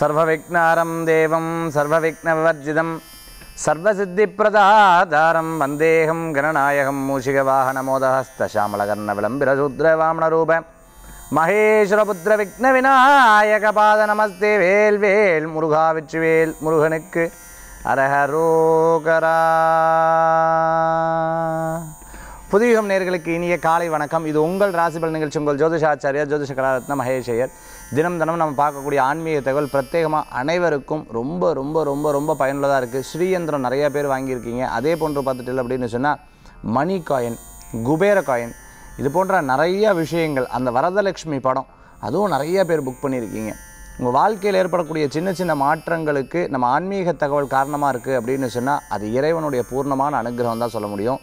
சர்வவிக்னாரம் தேவம் சர்வவிக்னவர்ஜிதம் சர்வசித்திப்பிரதாதாரம் வந்தேகம் கணநாயகம் மூஷிகவாகனமோதஹஸ்தசாமளகர்ண விளம்பிரசூத்ர வாமணரூப மகேஸ்வரபுத்திர விக்ன விநாயகபாத நமஸ்தே வேல் வேல் முருகனுக்கு அரஹரோகரா புதியுகம் நேர்களுக்கு இனிய காலை வணக்கம் இது உங்கள் ராசிபல் நிகழ்ச்சி உங்கள் ஜோதிஷாச்சாரியா ஜோதிஷ கலாரத்னம் மகேஷையர் தினம் தினம் நம்ம பார்க்கக்கூடிய ஆன்மீக தகவல் பிரத்யேகமாக அனைவருக்கும் ரொம்ப ரொம்ப ரொம்ப ரொம்ப பயனுள்ளதாக இருக்குது ஸ்ரீயந்திரம் நிறையா பேர் வாங்கியிருக்கீங்க அதே போன்று பார்த்துட்டு அப்படின்னு சொன்னால் மணி காயின் குபேர காயின் இது போன்ற நிறையா விஷயங்கள் அந்த வரதலட்சுமி படம் அதுவும் நிறையா பேர் புக் பண்ணியிருக்கீங்க உங்கள் வாழ்க்கையில் ஏற்படக்கூடிய சின்ன சின்ன மாற்றங்களுக்கு நம்ம ஆன்மீக தகவல் காரணமாக இருக்குது அப்படின்னு சொன்னால் அது இறைவனுடைய பூர்ணமான அனுகிரகம் தான் சொல்ல முடியும்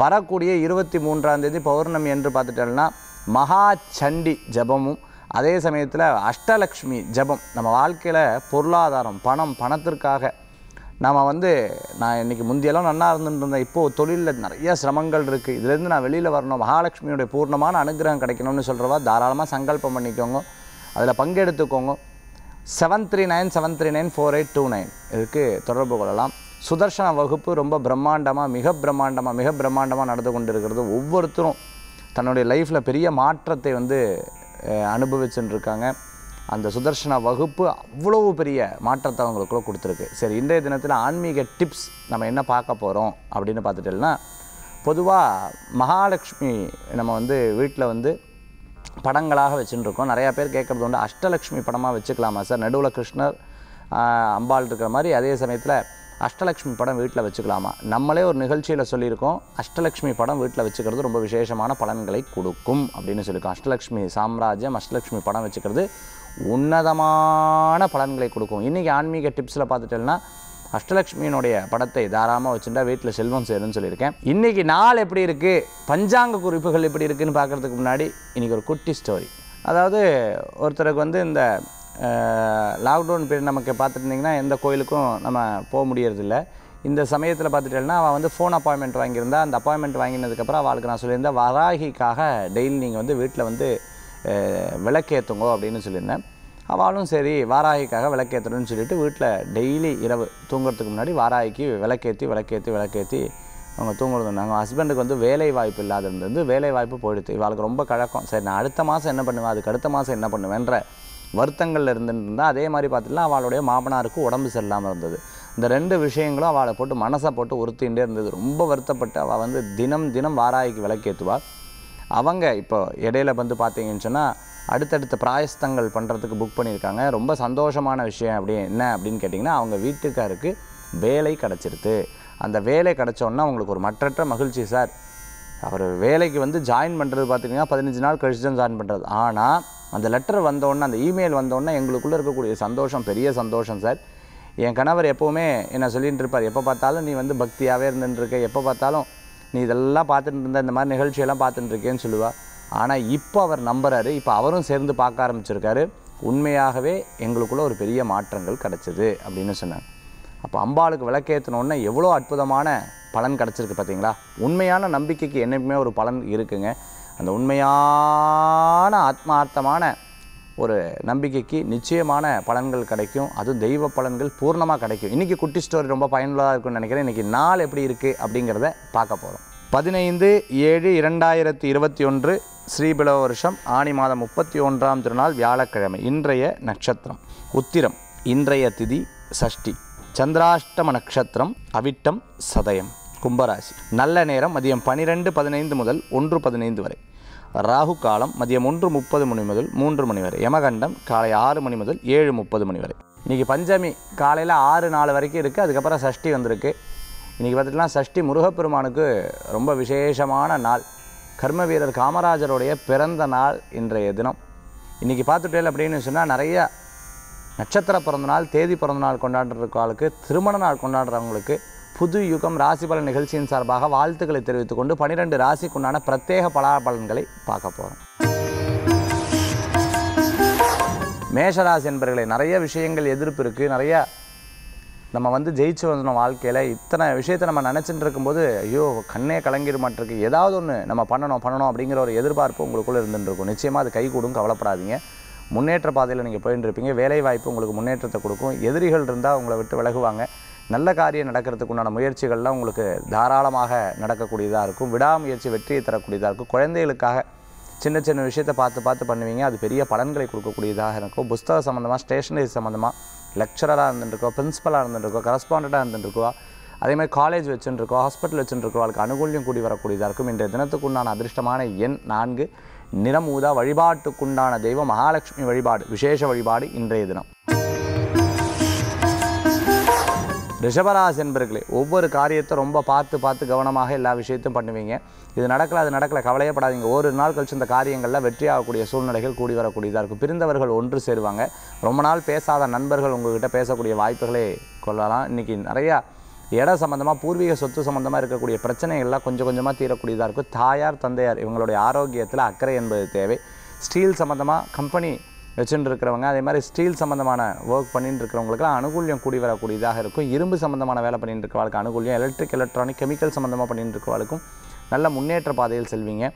வரக்கூடிய இருபத்தி மூன்றாம் தேதி பௌர்ணமி என்று பார்த்துட்டோம்னா மகா சண்டி ஜபமும் அதே சமயத்தில் அஷ்டலக்ஷ்மி ஜபம் நம்ம வாழ்க்கையில் பொருளாதாரம் பணம் பணத்திற்காக நாம் வந்து நான் இன்றைக்கி முந்தியெல்லாம் நல்லா இருந்துட்டு இருந்தேன் இப்போது தொழிலில் நிறைய சிரமங்கள் இருக்குது இதுலேருந்து நான் வெளியில் வரணும் மகாலட்சுமியுடைய பூர்ணமான அனுகிரகம் கிடைக்கணும்னு சொல்கிறவா தாராளமாக சங்கல்பம் பண்ணிக்கோங்க அதில் பங்கெடுத்துக்கோங்க seven three nine seven three nine four eight two nine இதுக்கு தொடர்பு கொள்ளலாம் சுதர்சன வகுப்பு ரொம்ப பிரம்மாண்டமாக மிக பிரம்மாண்டமாக மிக பிரம்மாண்டமாக நடந்து கொண்டு இருக்கிறது ஒவ்வொருத்தரும் தன்னுடைய லைஃப்பில் பெரிய மாற்றத்தை வந்து அனுபவிச்சுருக்காங்க அந்த சுதர்சன வகுப்பு அவ்வளோ பெரிய மாற்றத்தை அவங்களுக்குள்ள கொடுத்துருக்கு சரி இன்றைய தினத்தில் ஆன்மீக டிப்ஸ் நம்ம என்ன பார்க்க போகிறோம் அப்படின்னு பார்த்துட்டோம்னா பொதுவாக மகாலட்சுமி நம்ம வந்து வீட்டில் வந்து படங்களாக வச்சுட்டுருக்கோம் நிறையா பேர் கேட்குறது உண்டு அஷ்டலக்ஷ்மி படமாக வச்சுக்கலாமா சார் நடுவில் கிருஷ்ணர் அம்பாள் இருக்கிற மாதிரி அதே சமயத்தில் அஷ்டலக்ஷ்மி படம் வீட்டில் வச்சுக்கலாமா நம்மளே ஒரு நிகழ்ச்சியில் சொல்லியிருக்கோம் அஷ்டலக்ஷ்மி படம் வீட்டில் வச்சுக்கிறது ரொம்ப விசேஷமான பலன்களை கொடுக்கும் அப்படின்னு சொல்லியிருக்கோம் அஷ்டலக்ஷ்மி சாம்ராஜ்யம் அஷ்டலக்ஷ்மி படம் வச்சுக்கிறது உன்னதமான பலன்களை கொடுக்கும் இன்றைக்கி ஆன்மீக டிப்ஸில் பார்த்துட்டேன்னா அஷ்டலக்ஷ்மியினுடைய படத்தை தாராளமாக வச்சுட்டா வீட்டில் செல்வம் சேரும்னு சொல்லியிருக்கேன் இன்றைக்கி நாள் எப்படி இருக்குது பஞ்சாங்க குறிப்புகள் எப்படி இருக்குதுன்னு பார்க்குறதுக்கு முன்னாடி இன்றைக்கி ஒரு குட்டி ஸ்டோரி அதாவது ஒருத்தருக்கு வந்து இந்த லாக்டவுன் பீரியட் நமக்கு பார்த்துட்டிங்கன்னா எந்த கோயிலுக்கும் நம்ம போக முடியறதில்ல இந்த சமயத்தில் பார்த்துட்டேன்னா அவள் வந்து ஃபோன் அப்பாயின்மெண்ட் வாங்கியிருந்தா அந்த அப்பாயின்மெண்ட் வாங்கினதுக்கப்புறம் அவளுக்கு நான் சொல்லியிருந்தேன் வராகிக்காக டெய்லி நீங்கள் வந்து வீட்டில் வந்து விளக்கேற்றுங்க அப்படின்னு சொல்லியிருந்தேன் அவளும் சரி வாராகிக்காக விளக்கேற்றணும்னு சொல்லிட்டு வீட்டில் டெய்லி இரவு தூங்குறதுக்கு முன்னாடி வாராகிக்கு விளக்கேற்றி விளக்கேற்றி விளக்கேற்றி அவங்க தூங்குறது நாங்கள் ஹஸ்பண்டுக்கு வந்து வேலை வாய்ப்பு வந்து வேலை வாய்ப்பு போயிடுது இவளுக்கு ரொம்ப கழக்கம் சரி நான் அடுத்த மாதம் என்ன பண்ணுவேன் அதுக்கு அடுத்த மாதம் என்ன பண்ணுவேன்ற வருத்தங்கள் இருந்துருந்தா அதே மாதிரி பார்த்திங்கன்னா அவளுடைய மாமனாருக்கு உடம்பு சரியில்லாமல் இருந்தது இந்த ரெண்டு விஷயங்களும் அவளை போட்டு மனசை போட்டு உறுத்திகிட்டே இருந்தது ரொம்ப வருத்தப்பட்டு அவள் வந்து தினம் தினம் வாராய்க்கு விளக்கேற்றுவாள் அவங்க இப்போ இடையில வந்து பார்த்தீங்கன்னு சொன்னால் அடுத்தடுத்த பிராயஸ்தங்கள் பண்ணுறதுக்கு புக் பண்ணியிருக்காங்க ரொம்ப சந்தோஷமான விஷயம் அப்படி என்ன அப்படின்னு கேட்டிங்கன்னா அவங்க வீட்டுக்காருக்கு வேலை கிடச்சிருது அந்த வேலை கிடச்சோன்னா அவங்களுக்கு ஒரு மற்றற்ற மகிழ்ச்சி சார் அவர் வேலைக்கு வந்து ஜாயின் பண்ணுறது பார்த்திங்கன்னா பதினஞ்சு நாள் கழிச்சு தான் ஜாயின் பண்ணுறது ஆனால் அந்த லெட்டர் வந்தோடனே அந்த இமெயில் வந்தோடனே எங்களுக்குள்ளே இருக்கக்கூடிய சந்தோஷம் பெரிய சந்தோஷம் சார் என் கணவர் எப்போவுமே என்ன சொல்லிகிட்டு இருப்பார் எப்போ பார்த்தாலும் நீ வந்து பக்தியாகவே இருந்துட்டுருக்க எப்போ பார்த்தாலும் நீ இதெல்லாம் பார்த்துட்டு இருந்த இந்த மாதிரி நிகழ்ச்சியெல்லாம் பார்த்துட்டுருக்கேன்னு சொல்லுவாள் ஆனால் இப்போ அவர் நம்புறாரு இப்போ அவரும் சேர்ந்து பார்க்க ஆரம்பிச்சிருக்காரு உண்மையாகவே எங்களுக்குள்ளே ஒரு பெரிய மாற்றங்கள் கிடச்சிது அப்படின்னு சொன்னாங்க அப்போ அம்பாளுக்கு விளக்கேற்றினோன்னே எவ்வளோ அற்புதமான பலன் கிடச்சிருக்கு பார்த்தீங்களா உண்மையான நம்பிக்கைக்கு என்னைக்குமே ஒரு பலன் இருக்குங்க அந்த உண்மையான ஆத்மார்த்தமான ஒரு நம்பிக்கைக்கு நிச்சயமான பலன்கள் கிடைக்கும் அதுவும் தெய்வ பலன்கள் பூர்ணமாக கிடைக்கும் இன்றைக்கி குட்டி ஸ்டோரி ரொம்ப பயனுள்ளதாக இருக்கும்னு நினைக்கிறேன் இன்றைக்கி நாள் எப்படி இருக்குது அப்படிங்கிறத பார்க்க போகிறோம் பதினைந்து ஏழு இரண்டாயிரத்தி இருபத்தி ஒன்று ஸ்ரீபிலவ வருஷம் ஆணி மாதம் முப்பத்தி ஒன்றாம் திருநாள் வியாழக்கிழமை இன்றைய நட்சத்திரம் உத்திரம் இன்றைய திதி சஷ்டி சந்திராஷ்டம நட்சத்திரம் அவிட்டம் சதயம் கும்பராசி நல்ல நேரம் மதியம் பனிரெண்டு பதினைந்து முதல் ஒன்று பதினைந்து வரை ராகு காலம் மதியம் ஒன்று முப்பது மணி முதல் மூன்று மணி வரை யமகண்டம் காலை ஆறு மணி முதல் ஏழு முப்பது மணி வரை இன்றைக்கி பஞ்சமி காலையில் ஆறு நாலு வரைக்கும் இருக்குது அதுக்கப்புறம் சஷ்டி வந்திருக்கு இன்றைக்கி பார்த்துட்டுலாம் சஷ்டி முருகப்பெருமானுக்கு ரொம்ப விசேஷமான நாள் கர்ம வீரர் காமராஜருடைய பிறந்த நாள் இன்றைய தினம் இன்றைக்கி பார்த்துட்டேன் அப்படின்னு சொன்னால் நிறைய நட்சத்திர பிறந்தநாள் தேதி பிறந்தநாள் நாள் கொண்டாடுறவங்களுக்கு திருமண நாள் கொண்டாடுறவங்களுக்கு புது யுகம் ராசி பலன் நிகழ்ச்சியின் சார்பாக வாழ்த்துக்களை கொண்டு பனிரெண்டு ராசிக்குண்டான பிரத்யேக பலா பலன்களை பார்க்க போகிறோம் மேஷராசி என்பர்களே நிறைய விஷயங்கள் எதிர்ப்பு இருக்குது நிறைய நம்ம வந்து ஜெயிச்சு வந்தோம் வாழ்க்கையில் இத்தனை விஷயத்தை நம்ம நினச்சிட்டு இருக்கும்போது ஐயோ கண்ணே கலங்கிட மாட்டிருக்கு ஏதாவது ஒன்று நம்ம பண்ணணும் பண்ணணும் அப்படிங்கிற ஒரு எதிர்பார்ப்பு உங்களுக்குள்ளே இருந்துட்டு இருக்கும் நிச்சயமாக அது கைகூடும் கவலைப்படாதீங்க முன்னேற்ற பாதையில் நீங்கள் போயிட்டு இருப்பீங்க வாய்ப்பு உங்களுக்கு முன்னேற்றத்தை கொடுக்கும் எதிரிகள் இருந்தால் உங்களை விட்டு விலகுவாங்க நல்ல காரியம் நடக்கிறதுக்கு உண்டான முயற்சிகள்லாம் உங்களுக்கு தாராளமாக நடக்கக்கூடியதாக இருக்கும் விடாமுயற்சி வெற்றியை தரக்கூடியதாக இருக்கும் குழந்தைகளுக்காக சின்ன சின்ன விஷயத்தை பார்த்து பார்த்து பண்ணுவீங்க அது பெரிய பலன்களை கொடுக்கக்கூடியதாக இருக்கும் புஸ்தக சம்மந்தமாக ஸ்டேஷனரி சம்மந்தமாக லெக்சராக இருந்துட்டுருக்கோ பிரின்ஸிபலாக இருந்துட்டுருக்கோ கரஸ்பாண்டாக இருந்துட்டுருக்கோ அதே மாதிரி காலேஜ் வச்சுருக்கோம் ஹாஸ்பிட்டல் வச்சுருக்கோம் அவளுக்கு அனுகூலியம் கூடி வரக்கூடியதாக இருக்கும் இன்றைய தினத்துக்குண்டான அதிர்ஷ்டமான எண் நான்கு நிறம் ஊதா வழிபாட்டுக்குண்டான தெய்வம் மகாலட்சுமி வழிபாடு விசேஷ வழிபாடு இன்றைய தினம் ரிஷபராசி என்பர்களே ஒவ்வொரு காரியத்தை ரொம்ப பார்த்து பார்த்து கவனமாக எல்லா விஷயத்தையும் பண்ணுவீங்க இது நடக்கல அது நடக்கல கவலையப்படாதீங்க ஒரு நாள் கழிச்சு இந்த காரியங்களில் வெற்றியாகக்கூடிய சூழ்நிலைகள் கூடி வரக்கூடியதாக இருக்கும் பிரிந்தவர்கள் ஒன்று சேருவாங்க ரொம்ப நாள் பேசாத நண்பர்கள் உங்கள்கிட்ட பேசக்கூடிய வாய்ப்புகளே கொள்ளலாம் இன்றைக்கி நிறையா இடம் சம்மந்தமாக பூர்வீக சொத்து சம்மந்தமாக இருக்கக்கூடிய பிரச்சனைகள்லாம் கொஞ்சம் கொஞ்சமாக தீரக்கூடியதாக இருக்கும் தாயார் தந்தையார் இவங்களுடைய ஆரோக்கியத்தில் அக்கறை என்பது தேவை ஸ்டீல் சம்மந்தமாக கம்பெனி வச்சுட்டு இருக்கிறவங்க அதே மாதிரி ஸ்டீல் சம்மந்தமான ஒர்க் பண்ணிட்டு இருக்கிறவங்களுக்குலாம் அனுகூல்யம் கூடி வரக்கூடியதாக இருக்கும் இரும்பு சம்மந்தமான வேலை பண்ணிட்டு இருக்கிறவாளுக்கு அனுகூலியம் எலக்ட்ரிக் எலக்ட்ரானிக் கெமிக்கல் சம்மந்தமாக பண்ணிட்டு இருக்கிறவாளுக்கும் நல்ல முன்னேற்ற பாதையில் செல்வீங்க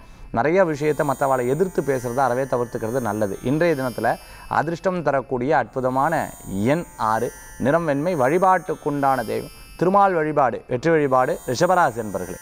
நிறைய விஷயத்தை மற்றவாளை எதிர்த்து பேசுகிறத அறவே தவிர்த்துக்கிறது நல்லது இன்றைய தினத்தில் அதிர்ஷ்டம் தரக்கூடிய அற்புதமான எண் ஆறு நிறம் வெண்மை வழிபாட்டுக்குண்டான தெய்வம் திருமால் வழிபாடு வெற்றி வழிபாடு ரிஷபராசி என்பர்களே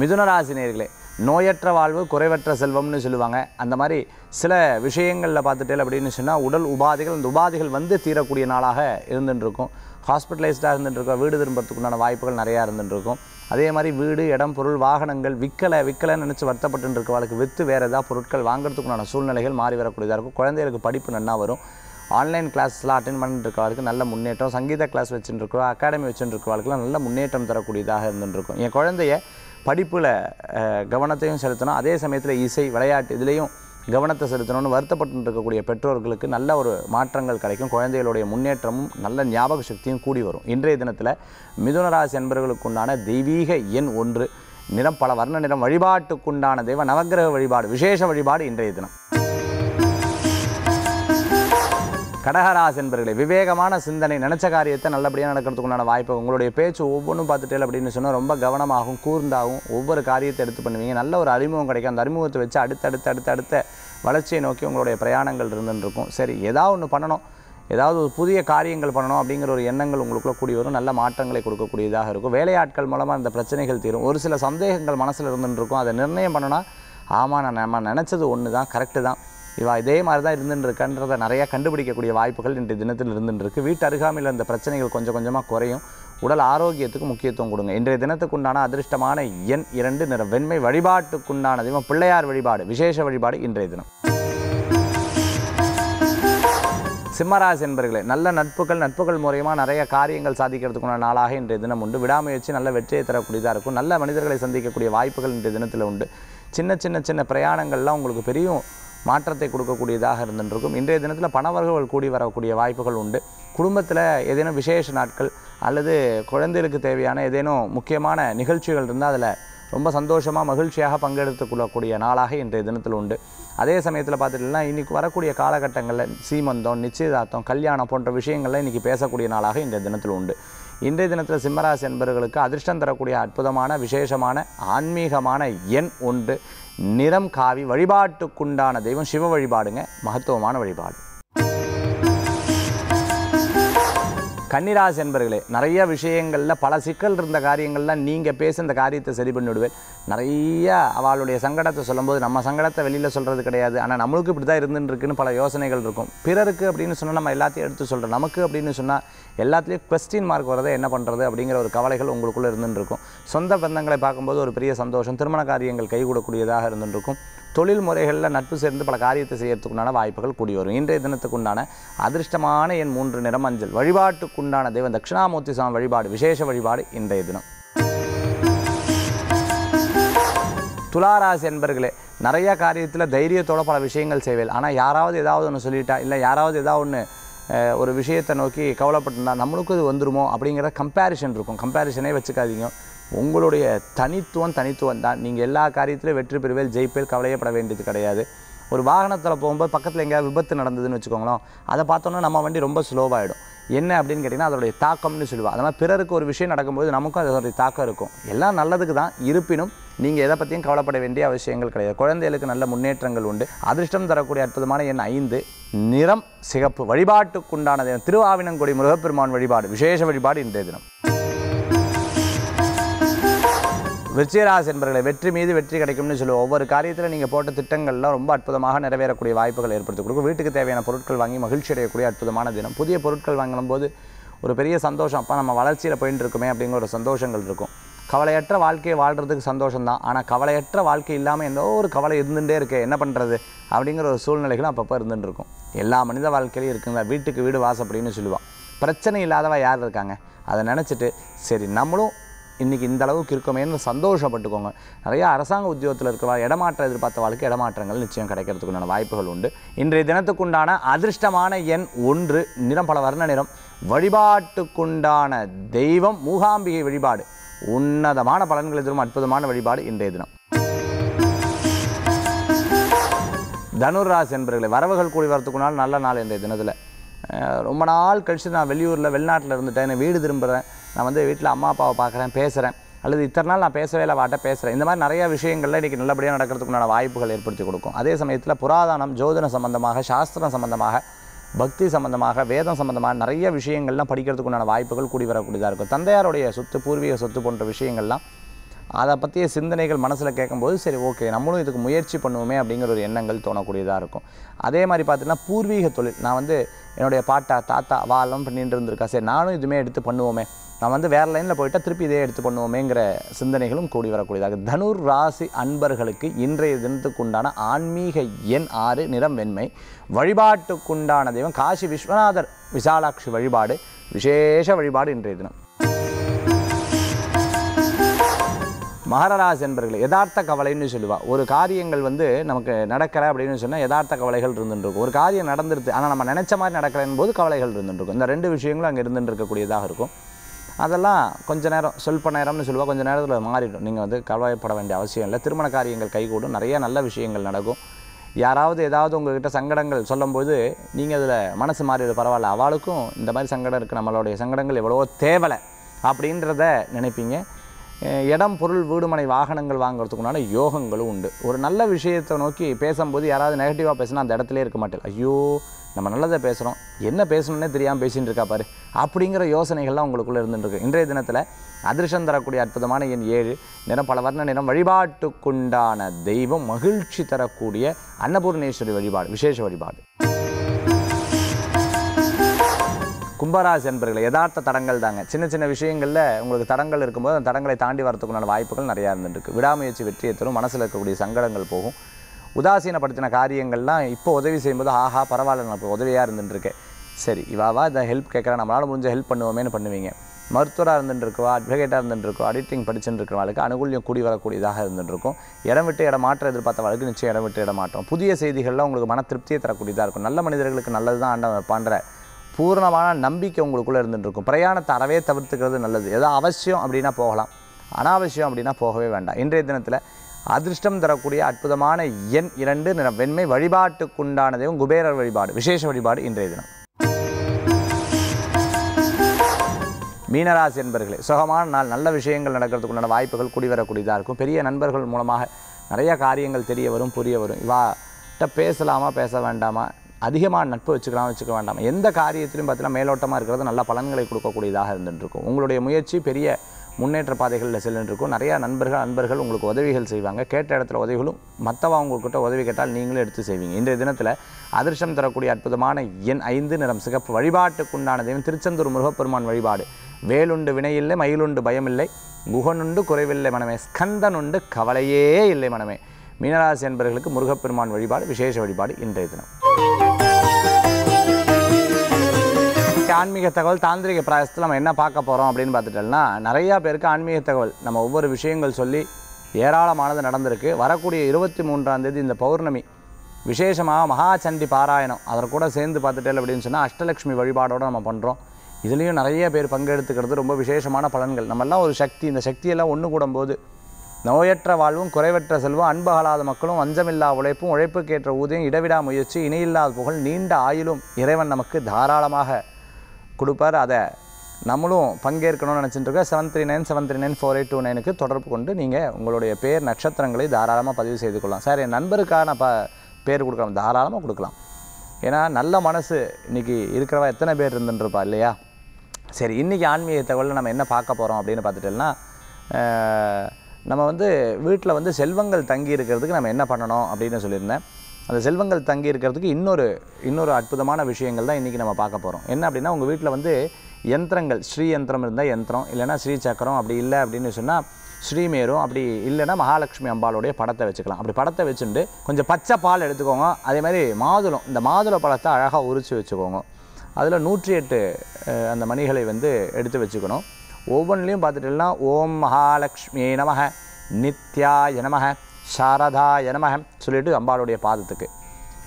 மிதுனராசி நேர்களே நோயற்ற வாழ்வு குறைவற்ற செல்வம்னு சொல்லுவாங்க அந்த மாதிரி சில விஷயங்களில் பார்த்துட்டே அப்படின்னு சொன்னால் உடல் உபாதைகள் அந்த உபாதைகள் வந்து தீரக்கூடிய நாளாக இருந்துட்டுருக்கும் ஹாஸ்பிட்டலைஸ்டாக இருந்துட்டுருக்கோம் வீடு திரும்புறதுக்குண்டான வாய்ப்புகள் நிறையா இருந்துட்டுருக்கும் அதே மாதிரி வீடு இடம் பொருள் வாகனங்கள் விற்கலை விற்கலைன்னு நினச்சி வருத்தப்பட்டு இருக்கவளுக்கு விற்று வேறு ஏதாவது பொருட்கள் வாங்குறதுக்குண்டான சூழ்நிலைகள் மாறி வரக்கூடியதாக இருக்கும் குழந்தைகளுக்கு படிப்பு நன்னாக வரும் ஆன்லைன் கிளாஸ்லாம் அட்டன் பண்ணிட்டுருக்கவாளுக்கு நல்ல முன்னேற்றம் சங்கீத கிளாஸ் வச்சுருக்கோம் அகாடமி வச்சுட்டுருக்கவாளுக்குலாம் நல்ல முன்னேற்றம் தரக்கூடியதாக இருந்துருக்கும் என் குழந்தைய படிப்பில் கவனத்தையும் செலுத்தணும் அதே சமயத்தில் இசை விளையாட்டு இதுலேயும் கவனத்தை செலுத்தணும்னு வருத்தப்பட்டு இருக்கக்கூடிய பெற்றோர்களுக்கு நல்ல ஒரு மாற்றங்கள் கிடைக்கும் குழந்தைகளுடைய முன்னேற்றமும் நல்ல ஞாபக சக்தியும் கூடி வரும் இன்றைய தினத்தில் மிதுனராசி என்பவர்களுக்குண்டான தெய்வீக எண் ஒன்று நிறம் பல வர்ண நிறம் வழிபாட்டுக்குண்டான தெய்வ நவகிரக வழிபாடு விசேஷ வழிபாடு இன்றைய தினம் கடகராசி என்பர்களே விவேகமான சிந்தனை நினச்ச காரியத்தை நல்லபடியாக நடக்கிறதுக்கு உண்டான வாய்ப்பு உங்களுடைய பேச்சு ஒவ்வொன்றும் பார்த்துட்டே அப்படின்னு சொன்னால் ரொம்ப கவனமாகவும் கூர்ந்தாகவும் ஒவ்வொரு காரியத்தை எடுத்து பண்ணுவீங்க நல்ல ஒரு அறிமுகம் கிடைக்கும் அந்த அறிமுகத்தை வச்சு அடுத்தடுத்து அடுத்தடுத்த வளர்ச்சியை நோக்கி உங்களுடைய பிரயாணங்கள் இருந்துருக்கும் சரி ஏதாவது ஒன்று பண்ணணும் ஏதாவது ஒரு புதிய காரியங்கள் பண்ணணும் அப்படிங்கிற ஒரு எண்ணங்கள் உங்களுக்குள்ளே கூடி வரும் நல்ல மாற்றங்களை கொடுக்கக்கூடியதாக இருக்கும் வேலையாட்கள் மூலமாக அந்த பிரச்சனைகள் தீரும் ஒரு சில சந்தேகங்கள் மனசில் இருந்துருக்கும் அதை நிர்ணயம் பண்ணணும் ஆமாம் நான் நம்ம நினச்சது ஒன்று தான் கரெக்டு தான் இவா இதே மாதிரி தான் இருந்துருக்கன்றதை நிறையா கண்டுபிடிக்கக்கூடிய வாய்ப்புகள் இன்றைய தினத்தில் இருந்துருக்கு வீட்டு அருகாமையில் அந்த பிரச்சனைகள் கொஞ்சம் கொஞ்சமாக குறையும் உடல் ஆரோக்கியத்துக்கு முக்கியத்துவம் கொடுங்க இன்றைய தினத்துக்குண்டான அதிர்ஷ்டமான எண் இரண்டு நிற வெண்மை வழிபாட்டுக்குண்டான தெய்வம் பிள்ளையார் வழிபாடு விசேஷ வழிபாடு இன்றைய தினம் சிம்மராசி என்பர்களே நல்ல நட்புகள் நட்புகள் மூலியமாக நிறைய காரியங்கள் சாதிக்கிறதுக்குள்ள நாளாக இன்றைய தினம் உண்டு விடாமுயற்சி நல்ல வெற்றியை தரக்கூடியதாக இருக்கும் நல்ல மனிதர்களை சந்திக்கக்கூடிய வாய்ப்புகள் இன்றைய தினத்தில் உண்டு சின்ன சின்ன சின்ன பிரயாணங்கள்லாம் உங்களுக்கு பெரிய மாற்றத்தை கொடுக்கக்கூடியதாக இருந்துருக்கும் இன்றைய தினத்தில் பணவர்கள் கூடி வரக்கூடிய வாய்ப்புகள் உண்டு குடும்பத்தில் ஏதேனும் விசேஷ நாட்கள் அல்லது குழந்தைகளுக்கு தேவையான ஏதேனும் முக்கியமான நிகழ்ச்சிகள் இருந்தால் அதில் ரொம்ப சந்தோஷமாக மகிழ்ச்சியாக பங்கெடுத்து கொள்ளக்கூடிய நாளாக இன்றைய தினத்தில் உண்டு அதே சமயத்தில் பார்த்துட்டீங்கன்னா இன்றைக்கி வரக்கூடிய காலகட்டங்களில் சீமந்தம் நிச்சயதார்த்தம் கல்யாணம் போன்ற விஷயங்களில் இன்றைக்கி பேசக்கூடிய நாளாக இன்றைய தினத்தில் உண்டு இன்றைய தினத்தில் சிம்மராசி என்பவர்களுக்கு அதிர்ஷ்டம் தரக்கூடிய அற்புதமான விசேஷமான ஆன்மீகமான எண் ஒன்று நிறம் காவி வழிபாட்டுக்குண்டான தெய்வம் சிவ வழிபாடுங்க மகத்துவமான வழிபாடு கன்னிராசி என்பர்களே நிறைய விஷயங்களில் பல சிக்கல் இருந்த காரியங்கள்லாம் நீங்கள் பேசி இந்த காரியத்தை சரி பண்ணிவிடுவேன் நிறைய அவளுடைய சங்கடத்தை சொல்லும்போது நம்ம சங்கடத்தை வெளியில் சொல்கிறது கிடையாது ஆனால் நம்மளுக்கு இப்படி தான் இருந்துருக்குன்னு பல யோசனைகள் இருக்கும் பிறருக்கு அப்படின்னு சொன்னால் நம்ம எல்லாத்தையும் எடுத்து சொல்கிறோம் நமக்கு அப்படின்னு சொன்னால் எல்லாத்துலேயும் கொஸ்டின் மார்க் வரதை என்ன பண்ணுறது அப்படிங்கிற ஒரு கவலைகள் உங்களுக்குள்ளே இருந்துருக்கும் சொந்த பந்தங்களை பார்க்கும்போது ஒரு பெரிய சந்தோஷம் திருமண காரியங்கள் கைகூடக்கூடியதாக இருந்துருக்கும் தொழில் முறைகளில் நட்பு சேர்ந்து பல காரியத்தை செய்யறதுக்குண்டான வாய்ப்புகள் கூடி வரும் இன்றைய தினத்துக்குண்டான அதிர்ஷ்டமான என் மூன்று நிறமஞ்சல் வழிபாட்டுக்குண்டான தெய்வம் தட்சிணாமூர்த்தி சுவாமி வழிபாடு விசேஷ வழிபாடு இன்றைய தினம் துளாராசி என்பர்களே நிறைய காரியத்தில் தைரியத்தோட பல விஷயங்கள் செய்வேல் ஆனால் யாராவது ஏதாவது ஒன்று சொல்லிட்டா இல்லை யாராவது ஏதாவது ஒன்று ஒரு விஷயத்தை நோக்கி கவலைப்பட்டிருந்தா நம்மளுக்கும் இது வந்துருமோ அப்படிங்கிற கம்பேரிஷன் இருக்கும் கம்பேரிஷனே வச்சுக்காதீங்க உங்களுடைய தனித்துவம் தனித்துவம் தான் நீங்கள் எல்லா காரியத்திலையும் வெற்றி பெறுவேல் ஜெயிப்பேல் கவலையப்பட வேண்டியது கிடையாது ஒரு வாகனத்தில் போகும்போது பக்கத்தில் எங்கேயாவது விபத்து நடந்ததுன்னு வச்சுக்கோங்களேன் அதை பார்த்தோன்னா நம்ம வண்டி ரொம்ப ஸ்லோவாகிடும் என்ன அப்படின்னு கேட்டிங்கன்னா அதோடைய தாக்கம்னு சொல்லுவாள் அதனால் பிறருக்கு ஒரு விஷயம் நடக்கும்போது நமக்கும் அதோடைய தாக்கம் இருக்கும் எல்லாம் நல்லதுக்கு தான் இருப்பினும் நீங்கள் எதை பற்றியும் கவலைப்பட வேண்டிய அவசியங்கள் கிடையாது குழந்தைகளுக்கு நல்ல முன்னேற்றங்கள் உண்டு அதிர்ஷ்டம் தரக்கூடிய அற்புதமான எண் ஐந்து நிறம் சிகப்பு வழிபாட்டுக்குண்டான திருவாவினங்குடி முருகப்பெருமான் வழிபாடு விசேஷ வழிபாடு இன்றைய தினம் விருச்சிகராசி என்பர்களை வெற்றி மீது வெற்றி கிடைக்கும்னு சொல்லுவோம் ஒவ்வொரு காரியத்தில் நீங்கள் போட்ட திட்டங்கள்லாம் ரொம்ப அற்புதமாக நிறைவேறக்கூடிய வாய்ப்புகள் ஏற்படுத்தி கொடுக்கும் வீட்டுக்கு தேவையான பொருட்கள் வாங்கி மகிழ்ச்சி அடையக்கூடிய அற்புதமான தினம் புதிய பொருட்கள் வாங்கணும் போது ஒரு பெரிய சந்தோஷம் அப்போ நம்ம வளர்ச்சியில் போயின்னு இருக்குமே அப்படிங்கிற ஒரு சந்தோஷங்கள் இருக்கும் கவலையற்ற வாழ்க்கையை வாழ்கிறதுக்கு சந்தோஷம்தான் ஆனால் கவலையற்ற வாழ்க்கை இல்லாமல் எந்த ஒரு கவலை இருந்துகிட்டே இருக்கே என்ன பண்ணுறது அப்படிங்கிற ஒரு சூழ்நிலைகளும் அப்பப்போ இருந்துகிட்டு இருக்கும் எல்லா மனித வாழ்க்கையிலையும் இருக்குங்க வீட்டுக்கு வீடு வாசப்படின்னு சொல்லுவாள் பிரச்சனை இல்லாதவா யார் இருக்காங்க அதை நினச்சிட்டு சரி நம்மளும் இன்றைக்கி இந்த அளவுக்கு இருக்கோமேன்னு சந்தோஷப்பட்டுக்கோங்க நிறையா அரசாங்க உத்தியோகத்தில் இருக்கிற இடமாற்றம் எதிர்பார்த்த வாழ்க்கை இடமாற்றங்கள் நிச்சயம் கிடைக்கிறதுக்குண்டான வாய்ப்புகள் உண்டு இன்றைய தினத்துக்குண்டான அதிர்ஷ்டமான எண் ஒன்று நிறம் பல வர்ண நிறம் வழிபாட்டுக்குண்டான தெய்வம் மூகாம்பிகை வழிபாடு உன்னதமான பலன்களை தரும் அற்புதமான வழிபாடு இன்றைய தினம் தனுர்ராஸ் என்பவர்களை வரவுகள் கூடி வரத்துக்குனால் நல்ல நாள் இன்றைய தினத்தில் ரொம்ப நாள் கழித்து நான் வெளியூரில் வெளிநாட்டில் இருந்துட்டேன் வீடு திரும்புகிறேன் நான் வந்து வீட்டில் அம்மா அப்பாவை பார்க்குறேன் பேசுகிறேன் அல்லது இத்தனை நாள் நான் பேசவே இல்லை வாட்ட பேசுகிறேன் இந்த மாதிரி நிறையா விஷயங்களில் இன்றைக்கி நல்லபடியாக நடக்கிறதுக்குண்டான வாய்ப்புகள் ஏற்படுத்தி கொடுக்கும் அதே சமயத்தில் புராதனம் ஜோதன சம்பந்தமாக சாஸ்திரம் சம்பந்தமாக பக்தி சம்பந்தமாக வேதம் சம்பந்தமாக நிறைய விஷயங்கள்லாம் படிக்கிறதுக்குண்டான வாய்ப்புகள் கூடி வரக்கூடியதாக இருக்கும் தந்தையாருடைய சொத்து பூர்வீக சொத்து போன்ற விஷயங்கள்லாம் அதை பற்றிய சிந்தனைகள் மனசில் கேட்கும்போது சரி ஓகே நம்மளும் இதுக்கு முயற்சி பண்ணுவோமே அப்படிங்கிற ஒரு எண்ணங்கள் தோணக்கூடியதாக இருக்கும் அதே மாதிரி பார்த்தீங்கன்னா பூர்வீக தொழில் நான் வந்து என்னுடைய பாட்டா தாத்தா வாழலாம் பண்ணிட்டு இருந்திருக்கா சரி நானும் இதுவுமே எடுத்து பண்ணுவோமே நான் வந்து வேறு லைனில் போயிட்டால் திருப்பி இதே எடுத்து பண்ணுவோமேங்கிற சிந்தனைகளும் கூடி வரக்கூடியதாக தனுர் ராசி அன்பர்களுக்கு இன்றைய தினத்துக்கு உண்டான ஆன்மீக எண் ஆறு நிறம் வெண்மை வழிபாட்டுக்குண்டான தெய்வம் காசி விஸ்வநாதர் விசாலாட்சி வழிபாடு விசேஷ வழிபாடு இன்றைய தினம் மகரராஜ் என்பர்கள் யதார்த்த கவலைன்னு சொல்லுவா ஒரு காரியங்கள் வந்து நமக்கு நடக்கிற அப்படின்னு சொன்னால் யதார்த்த கவலைகள் இருந்துருக்கும் ஒரு காரியம் நடந்துருது ஆனால் நம்ம நினச்ச மாதிரி நடக்கிறேன் போது கவலைகள் இருந்துருக்கும் இந்த ரெண்டு விஷயங்களும் அங்கே இருந்துருக்கக்கூடியதாக இருக்கும் அதெல்லாம் கொஞ்ச நேரம் சொல்ப நேரம்னு சொல்லுவாள் கொஞ்சம் நேரத்தில் மாறிடும் நீங்கள் வந்து கவலைப்பட வேண்டிய அவசியம் இல்லை திருமண காரியங்கள் கைகூடும் நிறைய நல்ல விஷயங்கள் நடக்கும் யாராவது ஏதாவது உங்கள்கிட்ட சங்கடங்கள் சொல்லும்போது நீங்கள் அதில் மனசு மாறிடு பரவாயில்ல அவளுக்கும் இந்த மாதிரி சங்கடம் இருக்குது நம்மளுடைய சங்கடங்கள் எவ்வளவோ தேவலை அப்படின்றத நினைப்பீங்க இடம் பொருள் வீடுமனை வாகனங்கள் வாங்குறதுக்குனால யோகங்களும் உண்டு ஒரு நல்ல விஷயத்தை நோக்கி பேசும்போது யாராவது நெகட்டிவாக பேசினா அந்த இடத்துல இருக்க மாட்டேன் ஐயோ நம்ம நல்லதை பேசுகிறோம் என்ன பேசணுன்னே தெரியாமல் பேசிகிட்டு இருக்கா பாரு அப்படிங்கிற யோசனைகள்லாம் உங்களுக்குள்ளே இருந்துருக்கு இன்றைய தினத்தில் அதிர்ஷ்டம் தரக்கூடிய அற்புதமான என் ஏழு நிறம் பல வர்ண நிறம் வழிபாட்டுக்குண்டான தெய்வம் மகிழ்ச்சி தரக்கூடிய அன்னபூர்ணேஸ்வரி வழிபாடு விசேஷ வழிபாடு கும்பராசி என்பர்களை யதார்த்த தடங்கள் தாங்க சின்ன சின்ன விஷயங்களில் உங்களுக்கு தடங்கள் இருக்கும்போது அந்த தடங்களை தாண்டி வரத்துக்குண்டான வாய்ப்புகள் நிறையா இருந்துருக்கு விடாமுயற்சி வெற்றியை தரும் மனசில் இருக்கக்கூடிய சங்கடங்கள் போகும் உதாசீனப்படுத்தின காரியங்கள்லாம் இப்போ உதவி செய்யும்போது ஆஹா பரவாயில்ல நமக்கு உதவியாக இருந்துருக்கு சரி இவாவா இதை ஹெல்ப் கேட்குறா நம்மளால் முடிஞ்ச ஹெல்ப் பண்ணுவோமேனு பண்ணுவீங்க மருத்துவராக இருந்துட்டுருக்கோ அட்வொகேட்டாக இருந்துட்டுருக்கோ அடிட்டிங் படிச்சுட்டு வாழ்க்கை அனுகூலியம் கூடி வரக்கூடியதாக இருந்துருக்கும் இடம் விட்டு இடம் மாற்றம் வாழ்க்கை நிச்சயம் இடம் விட்டு இடம் மாற்றம் புதிய செய்திகளில் உங்களுக்கு மன திருப்தியை தரக்கூடியதாக இருக்கும் நல்ல மனிதர்களுக்கு நல்லது தான் ஆண்டவன் பண்ணுற பூர்ணமான நம்பிக்கை உங்களுக்குள்ளே இருந்துகிட்டு பிரயாணத்தை அறவே தவிர்த்துக்கிறது நல்லது ஏதோ அவசியம் அப்படின்னா போகலாம் அனாவசியம் அப்படின்னா போகவே வேண்டாம் இன்றைய தினத்தில் அதிர்ஷ்டம் தரக்கூடிய அற்புதமான எண் இரண்டு நிற வெண்மை வழிபாட்டுக்குண்டானதையும் குபேரர் வழிபாடு விசேஷ வழிபாடு இன்றைய தினம் மீனராசி என்பர்களே சுகமான நாள் நல்ல விஷயங்கள் நடக்கிறதுக்குண்டான வாய்ப்புகள் குடிவரக்கூடியதாக இருக்கும் பெரிய நண்பர்கள் மூலமாக நிறைய காரியங்கள் தெரிய வரும் புரிய வரும் இவாட்ட பேசலாமா பேச வேண்டாமா அதிகமாக நட்பு வச்சுக்கலாம் வச்சுக்க வேண்டாம் எந்த காரியத்திலும் பார்த்தீங்கன்னா மேலோட்டமாக இருக்கிறது நல்ல பலன்களை கொடுக்கக்கூடியதாக இருந்துருக்கும் உங்களுடைய முயற்சி பெரிய முன்னேற்ற பாதைகளில் செல்லுன்றிருக்கும் நிறையா நண்பர்கள் அன்பர்கள் உங்களுக்கு உதவிகள் செய்வாங்க கேட்ட இடத்துல உதவிகளும் மற்றவா உங்கள்கிட்ட உதவி கேட்டால் நீங்களே எடுத்து செய்வீங்க இன்றைய தினத்தில் அதிர்ஷ்டம் தரக்கூடிய அற்புதமான எண் ஐந்து நிறம் சிகப்பு வழிபாட்டுக்குண்டான தெய்வம் திருச்செந்தூர் முருகப்பெருமான் வழிபாடு வேலுண்டு வினையில்லை மயிலுண்டு பயமில்லை குகனுண்டு குறைவில்லை மனமே ஸ்கந்தனுண்டு கவலையே இல்லை மனமே மீனராசி என்பர்களுக்கு முருகப்பெருமான் வழிபாடு விசேஷ வழிபாடு இன்றைய தினம் ஆன்மீக தகவல் தாந்திரிக பிராயசத்தில் நம்ம என்ன பார்க்க போகிறோம் அப்படின்னு பார்த்துட்டோம்னா நிறையா பேருக்கு ஆன்மீக தகவல் நம்ம ஒவ்வொரு விஷயங்கள் சொல்லி ஏராளமானது நடந்திருக்கு வரக்கூடிய இருபத்தி மூன்றாம் தேதி இந்த பௌர்ணமி விசேஷமாக மகாச்சண்டி பாராயணம் அதன் கூட சேர்ந்து பார்த்துட்டே அப்படின்னு சொன்னால் அஷ்டலக்ஷ்மி வழிபாடோடு நம்ம பண்ணுறோம் இதுலேயும் நிறைய பேர் பங்கெடுத்துக்கிறது ரொம்ப விசேஷமான பலன்கள் நம்மெல்லாம் ஒரு சக்தி இந்த சக்தியெல்லாம் ஒன்று கூடும்போது நோயற்ற வாழ்வும் குறைவற்ற செல்வம் அன்பகலாத மக்களும் வஞ்சமில்லா உழைப்பும் உழைப்புக்கேற்ற ஊதியம் இடவிடா முயற்சி இணையில்லாத புகழ் நீண்ட ஆயிலும் இறைவன் நமக்கு தாராளமாக கொடுப்பார் அதை நம்மளும் பங்கேற்கணும்னு நினச்சிட்டு seven three nine seven three nine four eight two நைனுக்கு தொடர்பு கொண்டு நீங்கள் உங்களுடைய பேர் நட்சத்திரங்களை தாராளமாக பதிவு செய்து கொள்ளலாம் சார் என் நண்பருக்கான ப பேர் கொடுக்கலாம் தாராளமாக கொடுக்கலாம் ஏன்னா நல்ல மனசு இன்றைக்கி இருக்கிறவா எத்தனை பேர் இருந்துருப்பா இல்லையா சரி இன்றைக்கி ஆன்மீக தகவலில் நம்ம என்ன பார்க்க போகிறோம் அப்படின்னு பார்த்துட்டோம்னா நம்ம வந்து வீட்டில் வந்து செல்வங்கள் தங்கி இருக்கிறதுக்கு நம்ம என்ன பண்ணணும் அப்படின்னு சொல்லியிருந்தேன் அந்த செல்வங்கள் தங்கி இருக்கிறதுக்கு இன்னொரு இன்னொரு அற்புதமான விஷயங்கள் தான் இன்றைக்கி நம்ம பார்க்க போகிறோம் என்ன அப்படின்னா உங்கள் வீட்டில் வந்து யந்திரங்கள் ஸ்ரீ யந்திரம் இருந்தால் யந்திரம் இல்லைனா ஸ்ரீ சக்கரம் அப்படி இல்லை அப்படின்னு சொன்னால் ஸ்ரீமேரும் அப்படி இல்லைன்னா மகாலட்சுமி அம்பாளுடைய படத்தை வச்சுக்கலாம் அப்படி படத்தை வச்சுட்டு கொஞ்சம் பச்சை பால் எடுத்துக்கோங்க அதே மாதிரி மாதுளம் இந்த மாதுளை பழத்தை அழகாக உரித்து வச்சுக்கோங்க அதில் நூற்றி எட்டு அந்த மணிகளை வந்து எடுத்து வச்சுக்கணும் ஒவ்வொன்றிலையும் பார்த்துட்டுலாம் ஓம் மகாலட்சுமி நமக நித்யாய நமக சாரதாய நமகம் சொல்லிவிட்டு அம்பாளுடைய பாதத்துக்கு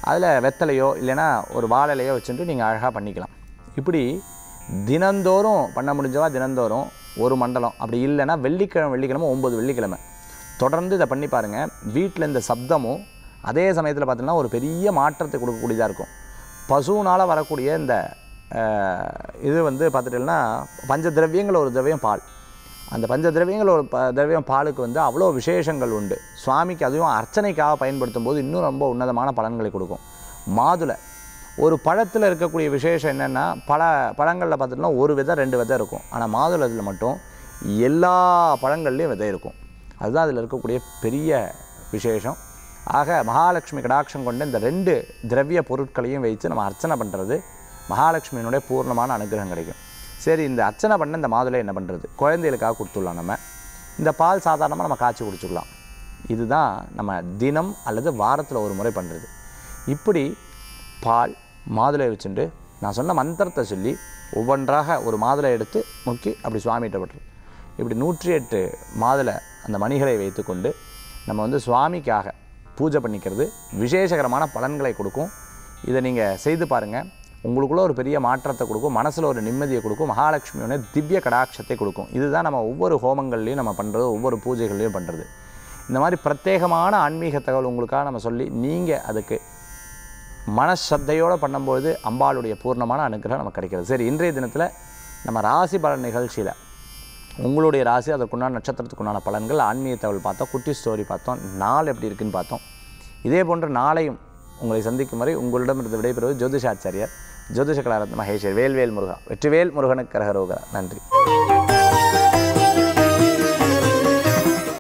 அதில் வெத்தலையோ இல்லைன்னா ஒரு வாழலையோ வச்சுட்டு நீங்கள் அழகாக பண்ணிக்கலாம் இப்படி தினந்தோறும் பண்ண முடிஞ்சவா தினந்தோறும் ஒரு மண்டலம் அப்படி இல்லைன்னா வெள்ளிக்கிழமை வெள்ளிக்கிழமை ஒம்பது வெள்ளிக்கிழமை தொடர்ந்து இதை பண்ணி பாருங்கள் வீட்டில் இந்த சப்தமும் அதே சமயத்தில் பார்த்திங்கன்னா ஒரு பெரிய மாற்றத்தை கொடுக்கக்கூடியதாக இருக்கும் பசுனால் வரக்கூடிய இந்த இது வந்து பார்த்துட்டோம்னா பஞ்ச திரவியங்கள் ஒரு திரவியம் பால் அந்த பஞ்ச ஒரு ப திரவியம் பாலுக்கு வந்து அவ்வளோ விசேஷங்கள் உண்டு சுவாமிக்கு அதுவும் அர்ச்சனைக்காக பயன்படுத்தும் போது இன்னும் ரொம்ப உன்னதமான பலன்களை கொடுக்கும் மாதுளை ஒரு பழத்தில் இருக்கக்கூடிய விசேஷம் என்னென்னா பல பழங்களில் பார்த்துட்டுனா ஒரு விதை ரெண்டு விதை இருக்கும் ஆனால் மாதுளத்தில் மட்டும் எல்லா பழங்கள்லேயும் விதை இருக்கும் அதுதான் அதில் இருக்கக்கூடிய பெரிய விசேஷம் ஆக மகாலட்சுமி கடாட்சம் கொண்டு இந்த ரெண்டு திரவிய பொருட்களையும் வைத்து நம்ம அர்ச்சனை பண்ணுறது மகாலட்சுமியினுடைய பூர்ணமான அனுகிரகம் கிடைக்கும் சரி இந்த அர்ச்சனை பண்ண இந்த மாதுளை என்ன பண்ணுறது குழந்தைகளுக்காக கொடுத்துடலாம் நம்ம இந்த பால் சாதாரணமாக நம்ம காய்ச்சி குடிச்சுக்கலாம் இதுதான் நம்ம தினம் அல்லது வாரத்தில் ஒரு முறை பண்ணுறது இப்படி பால் மாதுளை வச்சுட்டு நான் சொன்ன மந்திரத்தை சொல்லி ஒவ்வொன்றாக ஒரு மாதுளை எடுத்து முக்கி அப்படி சுவாமிகிட்ட பட்டுரு இப்படி நூற்றி எட்டு மாதுளை அந்த மணிகளை வைத்துக்கொண்டு நம்ம வந்து சுவாமிக்காக பூஜை பண்ணிக்கிறது விசேஷகரமான பலன்களை கொடுக்கும் இதை நீங்கள் செய்து பாருங்கள் உங்களுக்குள்ளே ஒரு பெரிய மாற்றத்தை கொடுக்கும் மனசில் ஒரு நிம்மதியை கொடுக்கும் மகாலட்சுமியோட திவ்ய கடாட்சத்தை கொடுக்கும் இதுதான் நம்ம ஒவ்வொரு ஹோமங்கள்லையும் நம்ம பண்ணுறது ஒவ்வொரு பூஜைகள்லையும் பண்ணுறது இந்த மாதிரி பிரத்யேகமான ஆன்மீக தகவல் உங்களுக்காக நம்ம சொல்லி நீங்கள் அதுக்கு மனசத்தையோடு பண்ணும்போது அம்பாளுடைய பூர்ணமான அனுகிரகம் நமக்கு கிடைக்கிறது சரி இன்றைய தினத்தில் நம்ம ராசி பலன் நிகழ்ச்சியில் உங்களுடைய ராசி அதற்குண்டான நட்சத்திரத்துக்குண்டான பலன்கள் ஆன்மீக தகவல் பார்த்தோம் குட்டி ஸ்டோரி பார்த்தோம் நாள் எப்படி இருக்குன்னு பார்த்தோம் இதே போன்று நாளையும் உங்களை சந்திக்கும் வரை உங்களிடமிருந்து விடைபெறுவது ஜோதிஷாச்சாரியர் ஜோதிஷ கலாரத்னமாக மகேஷர் வேல்வேல் முருகா வெற்றிவேல் முருகனுக்கு கரகரோகரா நன்றி